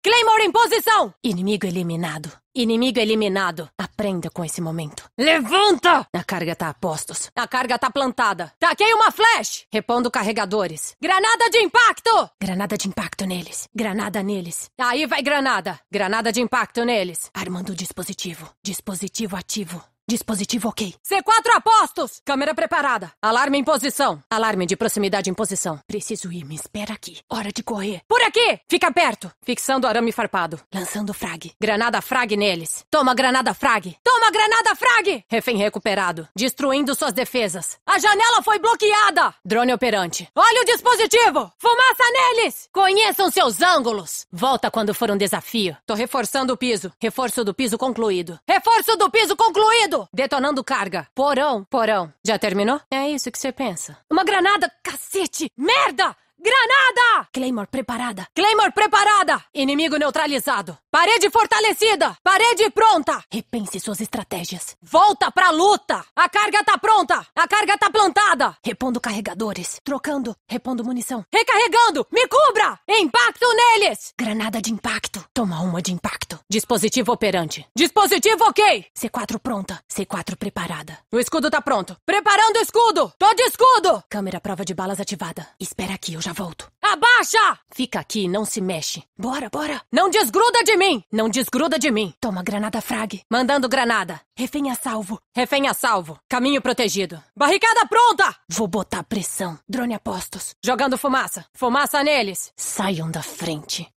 Claymore em posição! Inimigo eliminado. Inimigo eliminado. Aprenda com esse momento. Levanta! A carga tá a postos. A carga tá plantada. Taquei uma flash! Repondo carregadores. Granada de impacto! Granada de impacto neles. Granada neles. Aí vai granada. Granada de impacto neles. Armando o dispositivo. Dispositivo ativo. Dispositivo ok. C4 a postos! Câmera preparada. Alarme em posição. Alarme de proximidade em posição. Preciso ir, me espera aqui. Hora de correr. Por aqui! Fica perto. Fixando arame farpado. Lançando frag. Granada frag neles. Toma granada frag. Toma granada frag! Refém recuperado. Destruindo suas defesas. A janela foi bloqueada! Drone operante. Olha o dispositivo! Fumaça neles! Conheçam seus ângulos! Volta quando for um desafio. Tô reforçando o piso. Reforço do piso concluído. Reforço do piso concluído! Detonando carga. Porão, porão. Já terminou? É isso que você pensa. Uma granada, cacete! Merda! Granada! Claymore preparada. Claymore preparada! Inimigo neutralizado. Parede fortalecida! Parede pronta! Repense suas estratégias. Volta pra luta! A carga tá pronta! A carga tá plantada! Repondo carregadores. Trocando. Repondo munição. Recarregando! Me cubra! Impacto neles! Granada de impacto. Toma uma de impacto. Dispositivo operante. Dispositivo ok! C4 pronta. C4 preparada. O escudo tá pronto. Preparando o escudo! Todo escudo! Câmera prova de balas ativada. Espera aqui, eu já já volto. Abaixa! Fica aqui, não se mexe. Bora, bora. Não desgruda de mim! Não desgruda de mim. Toma granada frag. Mandando granada. Refém a salvo. Refém a salvo. Caminho protegido. Barricada pronta! Vou botar pressão. Drone a postos. Jogando fumaça. Fumaça neles. Saiam da frente.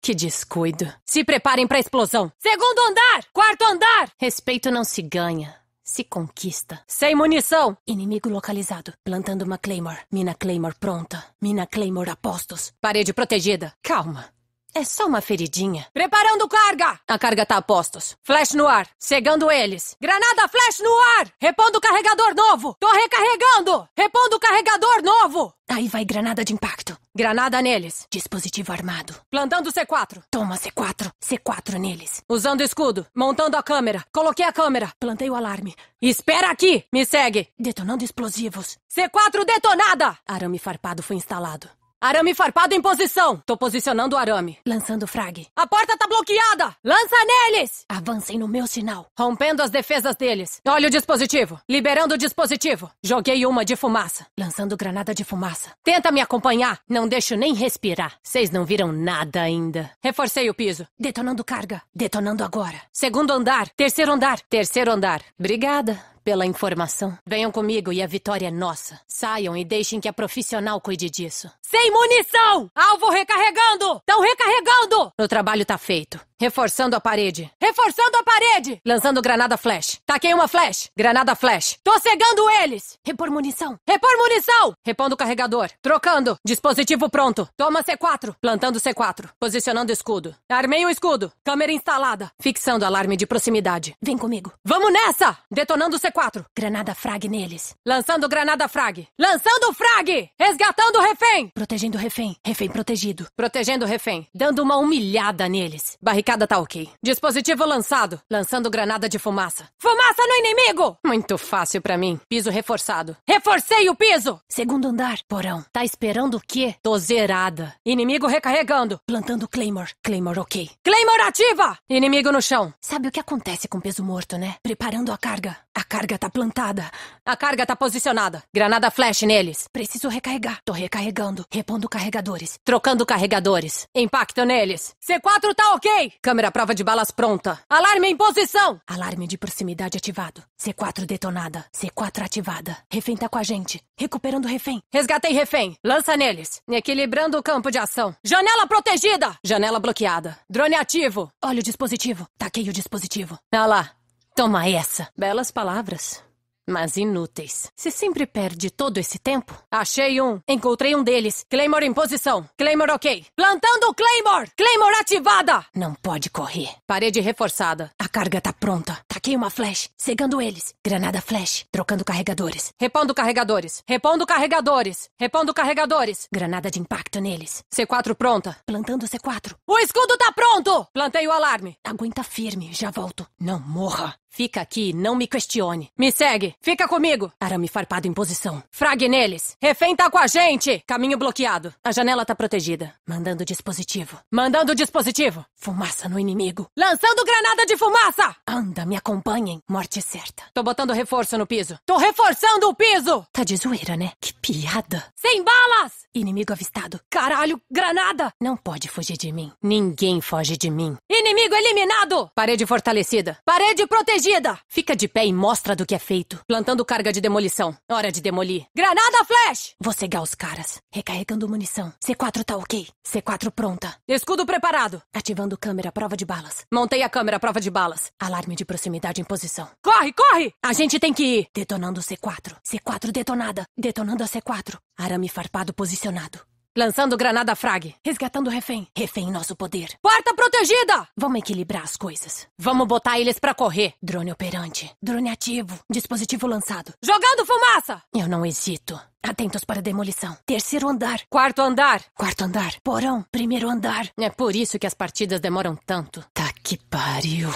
Que descuido. Se preparem para explosão. Segundo andar! Quarto andar! Respeito não se ganha se conquista. Sem munição! Inimigo localizado. Plantando uma Claymore. Mina Claymore pronta. Mina Claymore a postos. Parede protegida. Calma. É só uma feridinha. Preparando carga! A carga tá a postos. Flash no ar. Cegando eles. Granada flash no ar! Repondo carregador novo! Tô recarregando! Repondo carregador novo! Aí vai granada de impacto. Granada neles. Dispositivo armado. Plantando C4. Toma C4. C4 neles. Usando escudo. Montando a câmera. Coloquei a câmera. Plantei o alarme. Espera aqui! Me segue! Detonando explosivos. C4 detonada! Arame farpado foi instalado. Arame farpado em posição. Tô posicionando o arame. Lançando frag. A porta tá bloqueada. Lança neles. Avancem no meu sinal. Rompendo as defesas deles. Olha o dispositivo. Liberando o dispositivo. Joguei uma de fumaça. Lançando granada de fumaça. Tenta me acompanhar. Não deixo nem respirar. Vocês não viram nada ainda. Reforcei o piso. Detonando carga. Detonando agora. Segundo andar. Terceiro andar. Terceiro andar. Obrigada pela informação. Venham comigo e a vitória é nossa. Saiam e deixem que a profissional cuide disso. Sem munição! Alvo recarregando! Estão recarregando! O trabalho tá feito. Reforçando a parede. Reforçando a parede! Lançando granada flash. Taquei uma flash. Granada flash. Tô cegando eles! Repor munição. Repor munição! Repondo o carregador. Trocando. Dispositivo pronto. Toma C4. Plantando C4. Posicionando escudo. Armei o escudo. Câmera instalada. Fixando alarme de proximidade. Vem comigo. Vamos nessa! Detonando C4. Granada frag neles. Lançando granada frag. Lançando frag! Resgatando o refém! Protegendo o refém. Refém protegido. Protegendo o refém. Dando uma humilhada neles. Barricada danificada tá ok. Dispositivo lançado. Lançando granada de fumaça. Fumaça no inimigo! Muito fácil para mim. Piso reforçado. Reforcei o piso! Segundo andar. Porão. Tá esperando o quê? Tô zerada. Inimigo recarregando. Plantando Claymore. Claymore ok. Claymore ativa! Inimigo no chão. Sabe o que acontece com peso morto, né? Preparando a carga. A carga tá plantada. A carga tá posicionada. Granada flash neles. Preciso recarregar. Tô recarregando. Repondo carregadores. Trocando carregadores. Impacto neles. C4 tá ok! Câmera prova de balas pronta. Alarme em posição! Alarme de proximidade ativado. C4 detonada. C4 ativada. Refém tá com a gente. Recuperando o refém. Resgatei refém. Lança neles. Equilibrando o campo de ação. Janela protegida! Janela bloqueada. Drone ativo. Olha o dispositivo. Taquei o dispositivo. Ah lá. Toma essa. Belas palavras mas inúteis. Se sempre perde todo esse tempo. Achei um. Encontrei um deles. Claymore em posição. Claymore ok. Plantando Claymore! Claymore ativada! Não pode correr. Parede reforçada. A a carga tá pronta. Taquei uma flash, cegando eles. Granada flash, trocando carregadores. Repondo carregadores. Repondo carregadores. Repondo carregadores. Granada de impacto neles. C4 pronta. Plantando C4. O escudo tá pronto! Plantei o alarme. Aguenta firme, já volto. Não morra. Fica aqui, não me questione. Me segue, fica comigo. Arame farpado em posição. Frag neles. Refém tá com a gente. Caminho bloqueado. A janela tá protegida. Mandando dispositivo. Mandando dispositivo. Fumaça no inimigo. Lançando granada de fumaça casa! Anda, me acompanhem. Morte certa. Tô botando reforço no piso. Tô reforçando o piso! Tá de zoeira, né? Que piada. Sem balas! Inimigo avistado. Caralho, granada! Não pode fugir de mim. Ninguém foge de mim. Inimigo eliminado! Parede fortalecida. Parede protegida! Fica de pé e mostra do que é feito. Plantando carga de demolição. Hora de demolir. Granada flash! Vou cegar os caras. Recarregando munição. C4 tá ok. C4 pronta. Escudo preparado. Ativando câmera prova de balas. Montei a câmera prova de balas balas. Alarme de proximidade em posição. Corre, corre! A gente tem que ir! Detonando C4. C4 detonada. Detonando a C4. Arame farpado posicionado. Lançando granada frag. Resgatando refém. Refém em nosso poder. Porta protegida! Vamos equilibrar as coisas. Vamos botar eles pra correr. Drone operante. Drone ativo. Dispositivo lançado. Jogando fumaça! Eu não hesito. Atentos para demolição. Terceiro andar. Quarto andar. Quarto andar. Porão. Primeiro andar. É por isso que as partidas demoram tanto. Tá que pariu.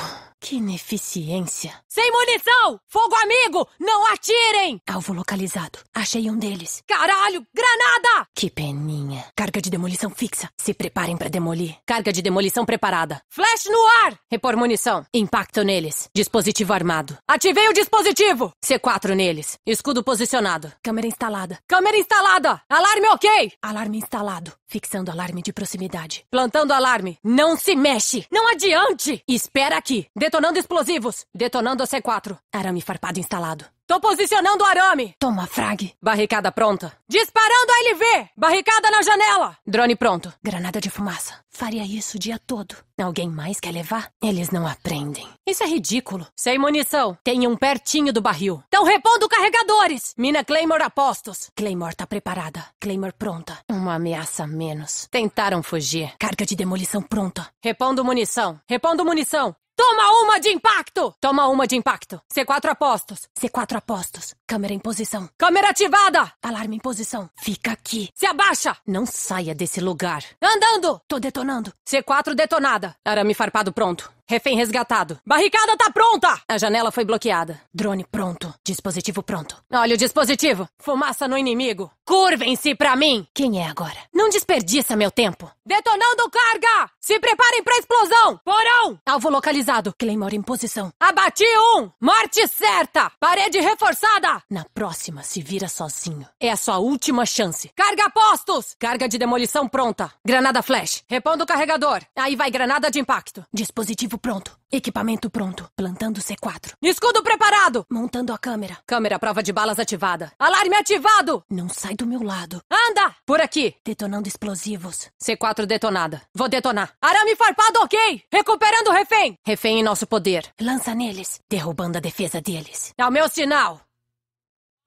Que ineficiência. Sem munição! Fogo amigo! Não atirem! Alvo localizado. Achei um deles. Caralho! Granada! Que peninha. Carga de demolição fixa. Se preparem para demolir. Carga de demolição preparada. Flash no ar! Repor munição. Impacto neles. Dispositivo armado. Ativei o dispositivo! C4 neles. Escudo posicionado. Câmera instalada. Câmera instalada! Alarme ok! Alarme instalado. Fixando alarme de proximidade. Plantando alarme. Não se mexe! Não adiante! Espera aqui. Det detonando explosivos. Detonando a C4. Arame farpado instalado. Tô posicionando o arame. Toma, frag. Barricada pronta. Disparando a LV. Barricada na janela. Drone pronto. Granada de fumaça. Faria isso o dia todo. Alguém mais quer levar? Eles não aprendem. Isso é ridículo. Sem munição. Tem um pertinho do barril. Tão repondo carregadores. Mina Claymore a postos. Claymore tá preparada. Claymore pronta. Uma ameaça menos. Tentaram fugir. Carga de demolição pronta. Repondo munição. Repondo munição. Toma uma de impacto! Toma uma de impacto. C4 apostos. C4 apostos. Câmera em posição. Câmera ativada! Alarme em posição. Fica aqui. Se abaixa! Não saia desse lugar. Andando! Tô detonando. C4 detonada. Arame farpado pronto. Refém resgatado. Barricada tá pronta! A janela foi bloqueada. Drone pronto. Dispositivo pronto. Olha o dispositivo. Fumaça no inimigo. Curvem-se pra mim! Quem é agora? Não desperdiça meu tempo. Detonando carga! Se preparem pra explosão! Porão! Alvo localizado. Claymore em posição. Abati um! Morte certa! Parede reforçada! Na próxima, se vira sozinho. É a sua última chance. Carga postos! Carga de demolição pronta. Granada flash. Repondo o carregador. Aí vai granada de impacto. Dispositivo pronto. Equipamento pronto. Plantando C4. Escudo preparado! Montando a câmera. Câmera prova de balas ativada. Alarme ativado! Não sai do meu lado. Anda! Por aqui! Detonando explosivos. C4 detonada. Vou detonar. Arame farpado, ok! Recuperando o refém! Refém em nosso poder. Lança neles, derrubando a defesa deles. É o meu sinal!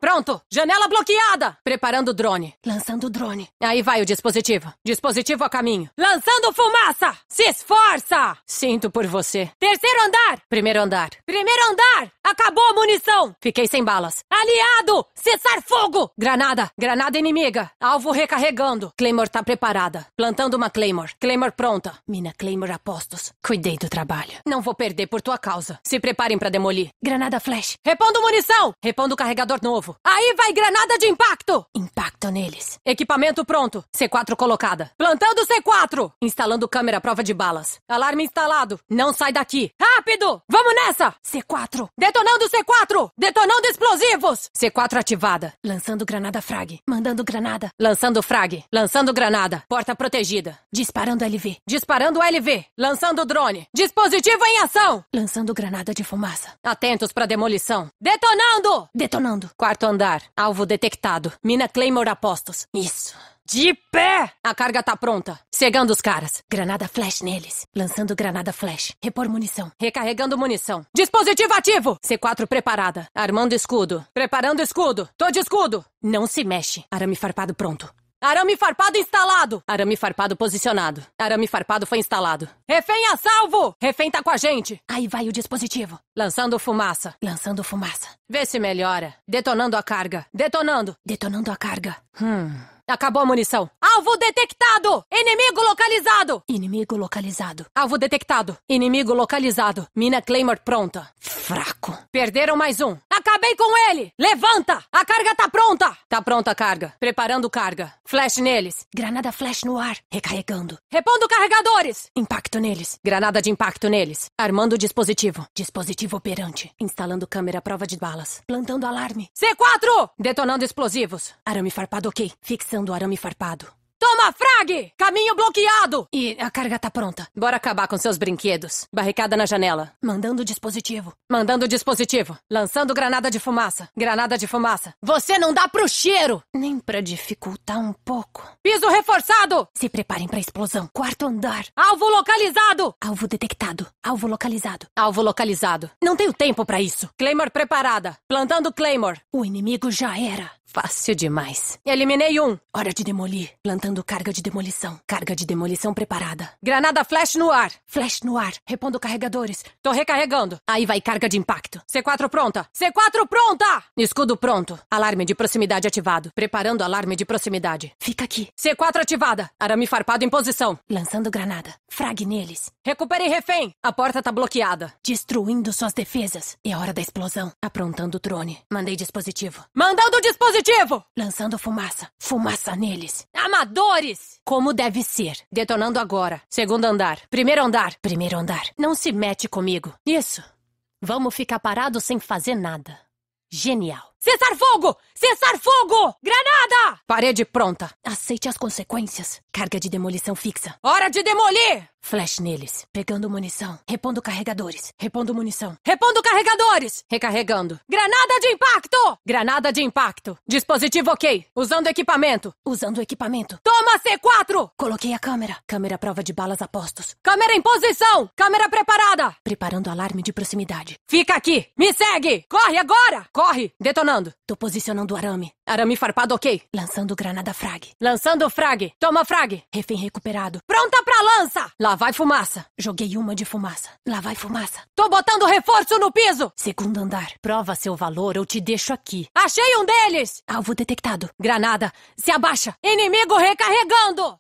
Pronto! Janela bloqueada! Preparando o drone. Lançando o drone. Aí vai o dispositivo. Dispositivo a caminho. Lançando fumaça! Se esforça! Sinto por você. Terceiro andar! Primeiro andar. Primeiro andar! Acabou a munição! Fiquei sem balas. Aliado! Cessar fogo! Granada! Granada inimiga! Alvo recarregando. Claymore tá preparada. Plantando uma Claymore. Claymore pronta. Mina Claymore a postos. Cuidei do trabalho. Não vou perder por tua causa. Se preparem para demolir. Granada flash. Repondo munição! Repondo carregador novo. Aí vai granada de impacto! Impacto neles. Equipamento pronto. C4 colocada. Plantando C4! Instalando câmera prova de balas. Alarme instalado. Não sai daqui. Rápido! Vamos nessa! C4. Detonando C4! Detonando explosivos! C4 ativada. Lançando granada frag. Mandando granada. Lançando frag. Lançando granada. Porta protegida. Disparando LV. Disparando LV. Lançando drone. Dispositivo em ação! Lançando granada de fumaça. Atentos para demolição. Detonando! Detonando. Quarto quarto andar. Alvo detectado. Mina Claymore apostos. Isso. De pé! A carga tá pronta. Cegando os caras. Granada flash neles. Lançando granada flash. Repor munição. Recarregando munição. Dispositivo ativo! C4 preparada. Armando escudo. Preparando escudo. Tô de escudo! Não se mexe. Arame farpado pronto. Arame farpado instalado! Arame farpado posicionado. Arame farpado foi instalado. Refém a salvo! Refém tá com a gente! Aí vai o dispositivo. Lançando fumaça. Lançando fumaça. Vê se melhora. Detonando a carga. Detonando. Detonando a carga. Hum. Acabou a munição. Alvo detectado! Inimigo localizado! Inimigo localizado. Alvo detectado. Inimigo localizado. Mina Claymore pronta. Fraco. Perderam mais um. Acabei com ele! Levanta! A carga tá pronta! Tá pronta a carga. Preparando carga. Flash neles. Granada flash no ar. Recarregando. Repondo carregadores! Impacto neles. Granada de impacto neles. Armando o dispositivo. Dispositivo operante. Instalando câmera prova de balas. Plantando alarme. C4! Detonando explosivos. Arame farpado ok. Fixando arame farpado. Toma, frag! Caminho bloqueado! E a carga tá pronta. Bora acabar com seus brinquedos. Barricada na janela. Mandando o dispositivo. Mandando o dispositivo. Lançando granada de fumaça. Granada de fumaça. Você não dá pro cheiro! Nem pra dificultar um pouco. Piso reforçado! Se preparem pra explosão. Quarto andar. Alvo localizado! Alvo detectado. Alvo localizado. Alvo localizado. Não tenho tempo para isso. Claymore preparada. Plantando Claymore. O inimigo já era. Fácil demais. Eliminei um. Hora de demolir. Plantando carga de demolição. Carga de demolição preparada. Granada flash no ar. Flash no ar. Repondo carregadores. Tô recarregando. Aí vai carga de impacto. C4 pronta. C4 pronta! Escudo pronto. Alarme de proximidade ativado. Preparando alarme de proximidade. Fica aqui. C4 ativada. Arame farpado em posição. Lançando granada. Frag neles. Recuperem refém. A porta tá bloqueada. Destruindo suas defesas. É hora da explosão. Aprontando o drone. Mandei dispositivo. Mandando dispositivo! Positivo! Lançando fumaça. Fumaça neles. Amadores! Como deve ser. Detonando agora. Segundo andar. Primeiro andar. Primeiro andar. Não se mete comigo. Isso. Vamos ficar parados sem fazer nada. Genial. Cessar fogo! Cessar fogo! Granada! Parede pronta. Aceite as consequências. Carga de demolição fixa. Hora de demolir! Flash neles. Pegando munição. Repondo carregadores. Repondo munição. Repondo carregadores! Recarregando. Granada de impacto! Granada de impacto. Dispositivo ok. Usando equipamento. Usando equipamento. Toma C4! Coloquei a câmera. Câmera prova de balas a postos. Câmera em posição! Câmera preparada! Preparando alarme de proximidade. Fica aqui! Me segue! Corre agora! Corre! Detonando. Tô posicionando o arame. Arame farpado, ok. Lançando granada frag. Lançando frag. Toma frag. Refém recuperado. Pronta pra lança! Lá vai fumaça. Joguei uma de fumaça. Lá vai fumaça. Tô botando reforço no piso! Segundo andar. Prova seu valor ou te deixo aqui. Achei um deles! Alvo detectado. Granada. Se abaixa. Inimigo recarregando!